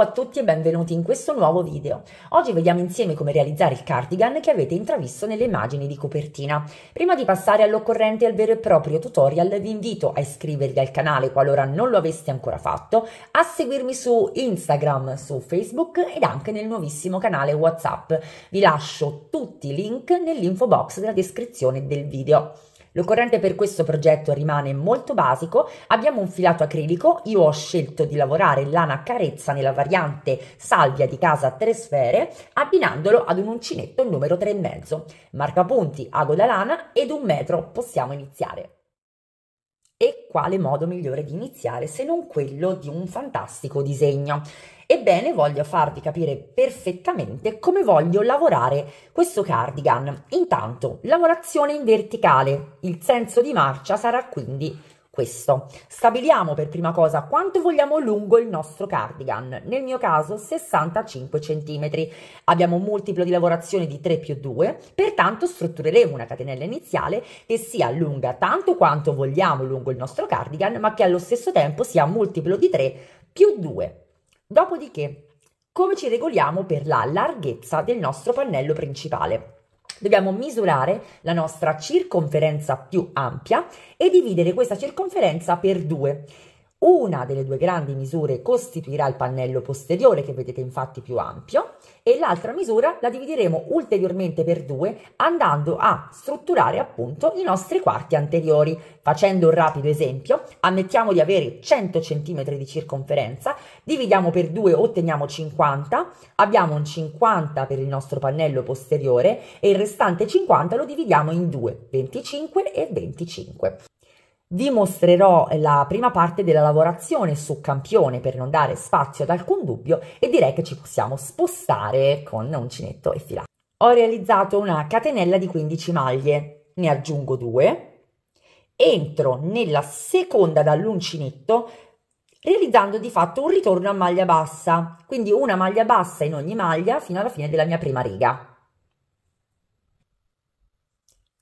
Ciao a tutti e benvenuti in questo nuovo video. Oggi vediamo insieme come realizzare il cardigan che avete intravisto nelle immagini di copertina. Prima di passare all'occorrente al vero e proprio tutorial vi invito a iscrivervi al canale qualora non lo aveste ancora fatto, a seguirmi su Instagram, su Facebook ed anche nel nuovissimo canale Whatsapp. Vi lascio tutti i link nell'info box della descrizione del video. L'occorrente per questo progetto rimane molto basico, abbiamo un filato acrilico, io ho scelto di lavorare lana carezza nella variante salvia di casa a tre sfere, abbinandolo ad un uncinetto numero 3,5, marcapunti, ago da lana ed un metro, possiamo iniziare. E quale modo migliore di iniziare se non quello di un fantastico disegno? Ebbene, voglio farvi capire perfettamente come voglio lavorare questo cardigan. Intanto, lavorazione in verticale, il senso di marcia sarà quindi questo. Stabiliamo per prima cosa quanto vogliamo lungo il nostro cardigan, nel mio caso 65 cm. Abbiamo un multiplo di lavorazione di 3 più 2, pertanto struttureremo una catenella iniziale che sia lunga tanto quanto vogliamo lungo il nostro cardigan, ma che allo stesso tempo sia multiplo di 3 più 2. Dopodiché, come ci regoliamo per la larghezza del nostro pannello principale? dobbiamo misurare la nostra circonferenza più ampia e dividere questa circonferenza per due. Una delle due grandi misure costituirà il pannello posteriore che vedete infatti più ampio e l'altra misura la divideremo ulteriormente per due andando a strutturare appunto i nostri quarti anteriori. Facendo un rapido esempio, ammettiamo di avere 100 cm di circonferenza, dividiamo per due otteniamo 50, abbiamo un 50 per il nostro pannello posteriore e il restante 50 lo dividiamo in due, 25 e 25. Vi mostrerò eh, la prima parte della lavorazione su campione per non dare spazio ad alcun dubbio e direi che ci possiamo spostare con uncinetto e filato. Ho realizzato una catenella di 15 maglie, ne aggiungo due, entro nella seconda dall'uncinetto realizzando di fatto un ritorno a maglia bassa, quindi una maglia bassa in ogni maglia fino alla fine della mia prima riga.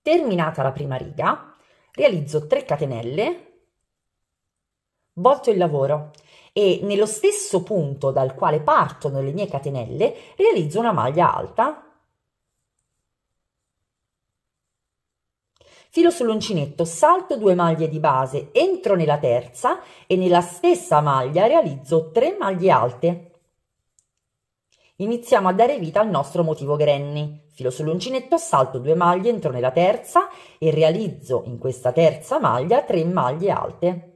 Terminata la prima riga, realizzo 3 catenelle, volto il lavoro e nello stesso punto dal quale partono le mie catenelle realizzo una maglia alta filo sull'uncinetto, salto due maglie di base, entro nella terza e nella stessa maglia realizzo 3 maglie alte. Iniziamo a dare vita al nostro motivo granny. Filo sull'uncinetto, salto due maglie, entro nella terza e realizzo in questa terza maglia 3 maglie alte.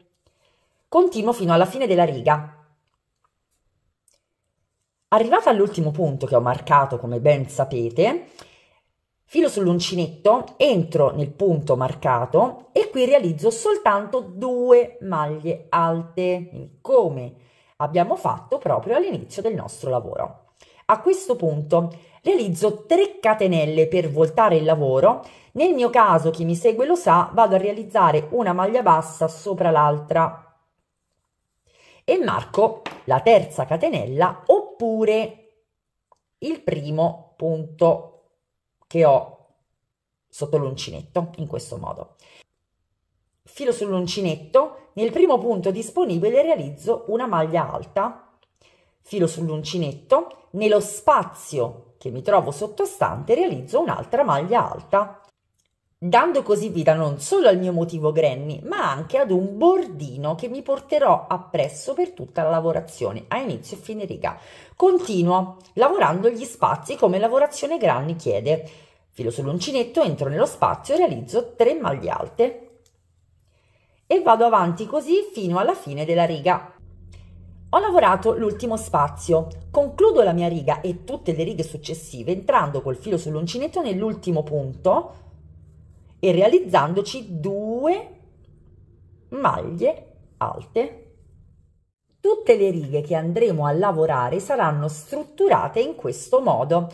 Continuo fino alla fine della riga. Arrivato all'ultimo punto che ho marcato, come ben sapete, filo sull'uncinetto, entro nel punto marcato e qui realizzo soltanto due maglie alte, come abbiamo fatto proprio all'inizio del nostro lavoro. A questo punto realizzo 3 catenelle per voltare il lavoro. Nel mio caso, chi mi segue lo sa, vado a realizzare una maglia bassa sopra l'altra e marco la terza catenella oppure il primo punto che ho sotto l'uncinetto in questo modo. Filo sull'uncinetto, nel primo punto disponibile realizzo una maglia alta filo sull'uncinetto, nello spazio che mi trovo sottostante realizzo un'altra maglia alta, dando così vita non solo al mio motivo granny, ma anche ad un bordino che mi porterò appresso per tutta la lavorazione, a inizio e fine riga. Continuo lavorando gli spazi come lavorazione granny chiede. Filo sull'uncinetto, entro nello spazio e realizzo 3 maglie alte e vado avanti così fino alla fine della riga. Ho lavorato l'ultimo spazio, concludo la mia riga e tutte le righe successive entrando col filo sull'uncinetto nell'ultimo punto e realizzandoci due maglie alte. Tutte le righe che andremo a lavorare saranno strutturate in questo modo.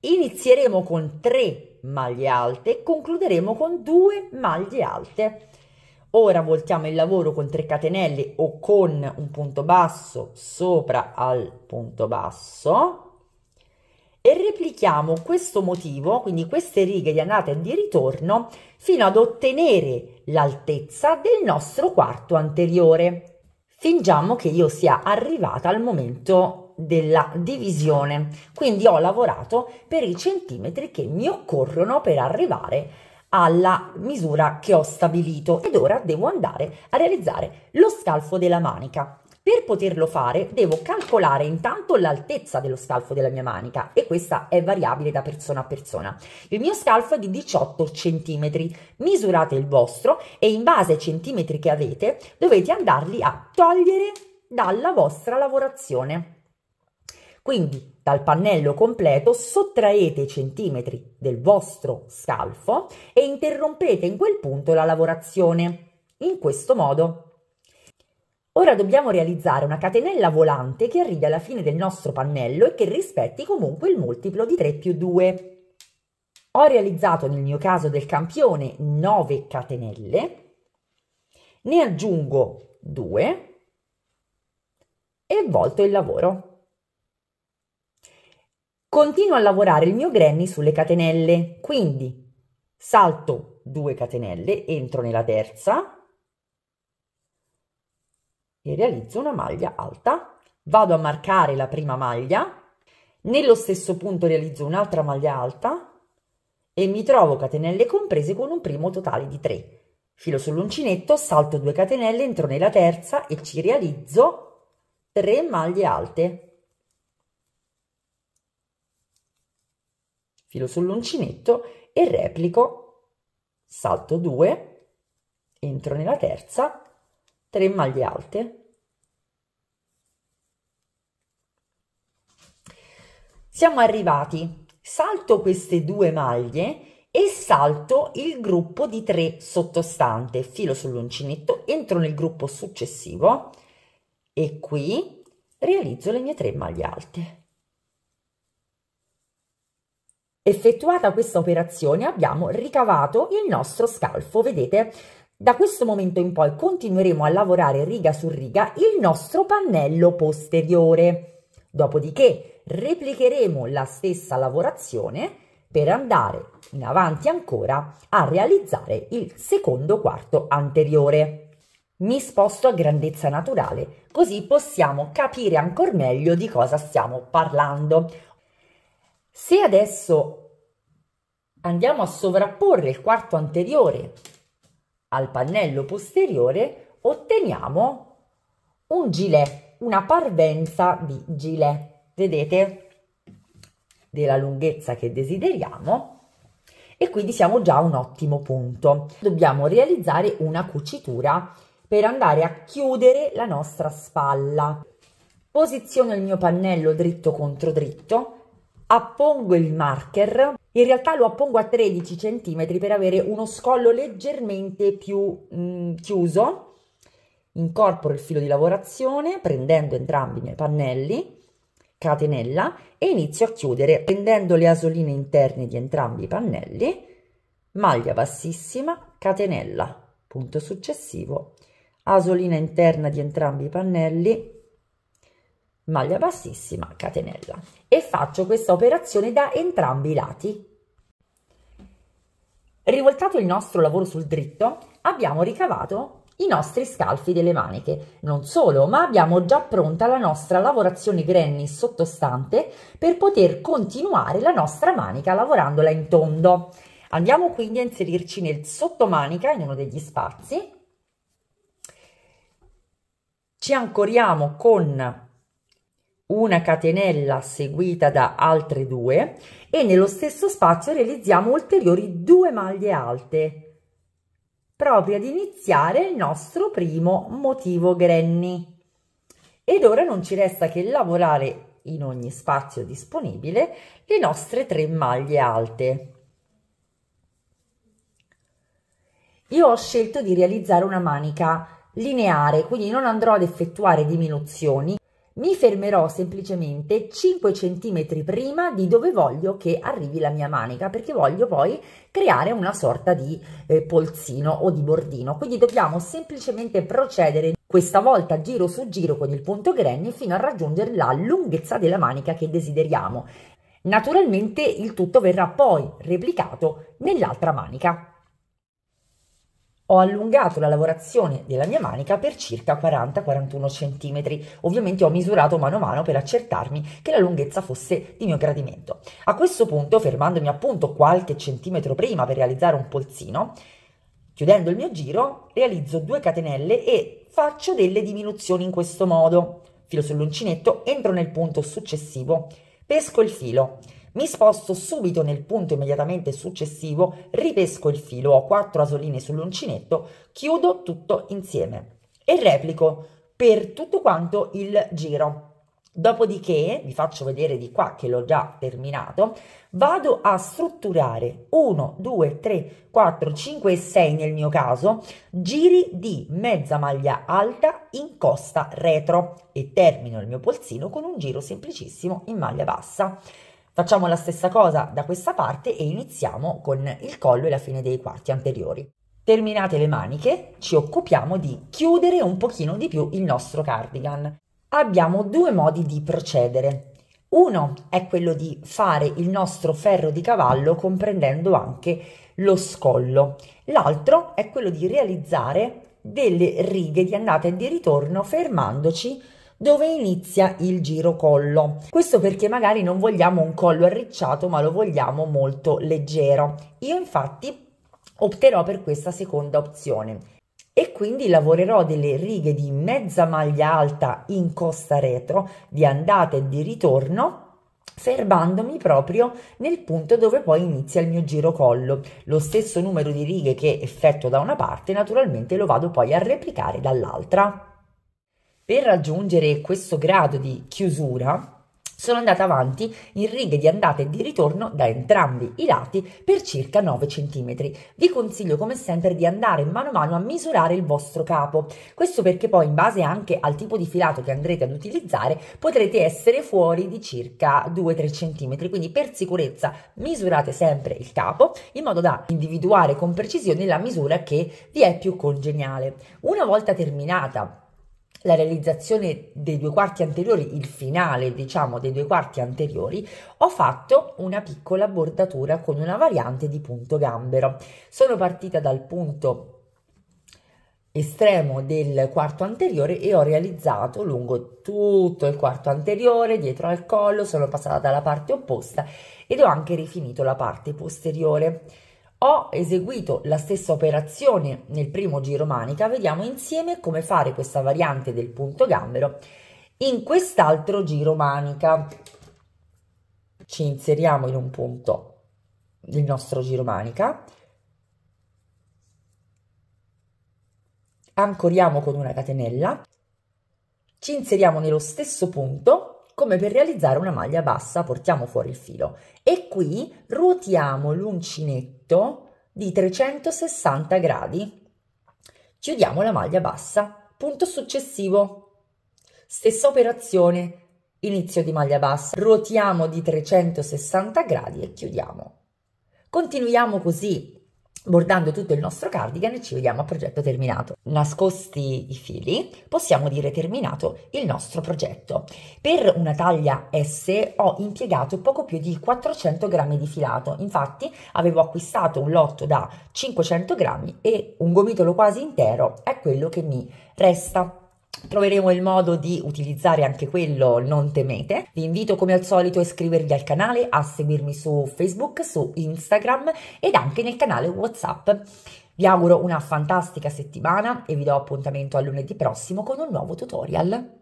Inizieremo con 3 maglie alte e concluderemo con 2 maglie alte. Ora voltiamo il lavoro con 3 catenelle o con un punto basso sopra al punto basso e replichiamo questo motivo, quindi queste righe di andata e di ritorno, fino ad ottenere l'altezza del nostro quarto anteriore. Fingiamo che io sia arrivata al momento della divisione. Quindi ho lavorato per i centimetri che mi occorrono per arrivare alla misura che ho stabilito ed ora devo andare a realizzare lo scalfo della manica. Per poterlo fare devo calcolare intanto l'altezza dello scalfo della mia manica e questa è variabile da persona a persona. Il mio scalfo è di 18 cm, misurate il vostro e in base ai centimetri che avete dovete andarli a togliere dalla vostra lavorazione. Quindi dal pannello completo sottraete i centimetri del vostro scalfo e interrompete in quel punto la lavorazione. In questo modo. Ora dobbiamo realizzare una catenella volante che arrivi alla fine del nostro pannello e che rispetti comunque il multiplo di 3 più 2. Ho realizzato nel mio caso del campione 9 catenelle, ne aggiungo 2 e volto il lavoro. Continuo a lavorare il mio granny sulle catenelle, quindi salto 2 catenelle, entro nella terza e realizzo una maglia alta, vado a marcare la prima maglia, nello stesso punto realizzo un'altra maglia alta e mi trovo catenelle comprese con un primo totale di 3. Filo sull'uncinetto, salto 2 catenelle, entro nella terza e ci realizzo 3 maglie alte. filo sull'uncinetto e replico, salto 2, entro nella terza, 3 maglie alte. Siamo arrivati, salto queste due maglie e salto il gruppo di 3 sottostante, filo sull'uncinetto, entro nel gruppo successivo e qui realizzo le mie 3 maglie alte. Effettuata questa operazione abbiamo ricavato il nostro scalfo, vedete? Da questo momento in poi continueremo a lavorare riga su riga il nostro pannello posteriore. Dopodiché replicheremo la stessa lavorazione per andare in avanti ancora a realizzare il secondo quarto anteriore. Mi sposto a grandezza naturale, così possiamo capire ancora meglio di cosa stiamo parlando. Se adesso andiamo a sovrapporre il quarto anteriore al pannello posteriore, otteniamo un gilet, una parvenza di gilet, vedete, della lunghezza che desideriamo e quindi siamo già a un ottimo punto. Dobbiamo realizzare una cucitura per andare a chiudere la nostra spalla. Posiziono il mio pannello dritto contro dritto, appongo il marker, in realtà lo appongo a 13 cm per avere uno scollo leggermente più mm, chiuso, incorporo il filo di lavorazione prendendo entrambi i miei pannelli, catenella e inizio a chiudere prendendo le asoline interne di entrambi i pannelli, maglia bassissima, catenella, punto successivo, asolina interna di entrambi i pannelli, maglia bassissima, catenella e faccio questa operazione da entrambi i lati. Rivoltato il nostro lavoro sul dritto, abbiamo ricavato i nostri scalfi delle maniche. Non solo, ma abbiamo già pronta la nostra lavorazione granny sottostante per poter continuare la nostra manica lavorandola in tondo. Andiamo quindi a inserirci nel sottomanica, in uno degli spazi. Ci ancoriamo con una catenella seguita da altre due e nello stesso spazio realizziamo ulteriori due maglie alte proprio ad iniziare il nostro primo motivo granny ed ora non ci resta che lavorare in ogni spazio disponibile le nostre tre maglie alte io ho scelto di realizzare una manica lineare quindi non andrò ad effettuare diminuzioni mi fermerò semplicemente 5 cm prima di dove voglio che arrivi la mia manica perché voglio poi creare una sorta di eh, polsino o di bordino. Quindi dobbiamo semplicemente procedere questa volta giro su giro con il punto granny fino a raggiungere la lunghezza della manica che desideriamo. Naturalmente il tutto verrà poi replicato nell'altra manica ho allungato la lavorazione della mia manica per circa 40-41 cm. Ovviamente ho misurato mano a mano per accertarmi che la lunghezza fosse di mio gradimento. A questo punto, fermandomi appunto qualche centimetro prima per realizzare un polsino, chiudendo il mio giro, realizzo due catenelle e faccio delle diminuzioni in questo modo. Filo sull'uncinetto, entro nel punto successivo, pesco il filo, mi sposto subito nel punto immediatamente successivo, ripesco il filo, ho 4 asoline sull'uncinetto, chiudo tutto insieme e replico per tutto quanto il giro. Dopodiché, vi faccio vedere di qua che l'ho già terminato, vado a strutturare 1, 2, 3, 4, 5 e 6 nel mio caso, giri di mezza maglia alta in costa retro e termino il mio polsino con un giro semplicissimo in maglia bassa. Facciamo la stessa cosa da questa parte e iniziamo con il collo e la fine dei quarti anteriori. Terminate le maniche, ci occupiamo di chiudere un pochino di più il nostro cardigan. Abbiamo due modi di procedere. Uno è quello di fare il nostro ferro di cavallo comprendendo anche lo scollo. L'altro è quello di realizzare delle righe di andata e di ritorno fermandoci dove inizia il giro collo. Questo perché magari non vogliamo un collo arricciato, ma lo vogliamo molto leggero. Io infatti opterò per questa seconda opzione e quindi lavorerò delle righe di mezza maglia alta in costa retro di andata e di ritorno fermandomi proprio nel punto dove poi inizia il mio giro collo. Lo stesso numero di righe che effetto da una parte naturalmente lo vado poi a replicare dall'altra. Per raggiungere questo grado di chiusura, sono andata avanti in righe di andata e di ritorno da entrambi i lati per circa 9 cm. Vi consiglio come sempre di andare mano a mano a misurare il vostro capo, questo perché poi in base anche al tipo di filato che andrete ad utilizzare potrete essere fuori di circa 2-3 cm, quindi per sicurezza misurate sempre il capo in modo da individuare con precisione la misura che vi è più congeniale. Una volta terminata la realizzazione dei due quarti anteriori, il finale diciamo dei due quarti anteriori, ho fatto una piccola bordatura con una variante di punto gambero. Sono partita dal punto estremo del quarto anteriore e ho realizzato lungo tutto il quarto anteriore, dietro al collo, sono passata dalla parte opposta ed ho anche rifinito la parte posteriore. Ho eseguito la stessa operazione nel primo giro manica, vediamo insieme come fare questa variante del punto gambero in quest'altro giro manica. Ci inseriamo in un punto il nostro giro manica, ancoriamo con una catenella, ci inseriamo nello stesso punto come per realizzare una maglia bassa portiamo fuori il filo e qui ruotiamo l'uncinetto di 360 gradi. Chiudiamo la maglia bassa, punto successivo, stessa operazione, inizio di maglia bassa, ruotiamo di 360 gradi e chiudiamo. Continuiamo così Bordando tutto il nostro cardigan e ci vediamo a progetto terminato. Nascosti i fili, possiamo dire terminato il nostro progetto. Per una taglia S ho impiegato poco più di 400 grammi di filato, infatti avevo acquistato un lotto da 500 grammi e un gomitolo quasi intero è quello che mi resta. Troveremo il modo di utilizzare anche quello, non temete. Vi invito come al solito a iscrivervi al canale, a seguirmi su Facebook, su Instagram ed anche nel canale WhatsApp. Vi auguro una fantastica settimana e vi do appuntamento a lunedì prossimo con un nuovo tutorial.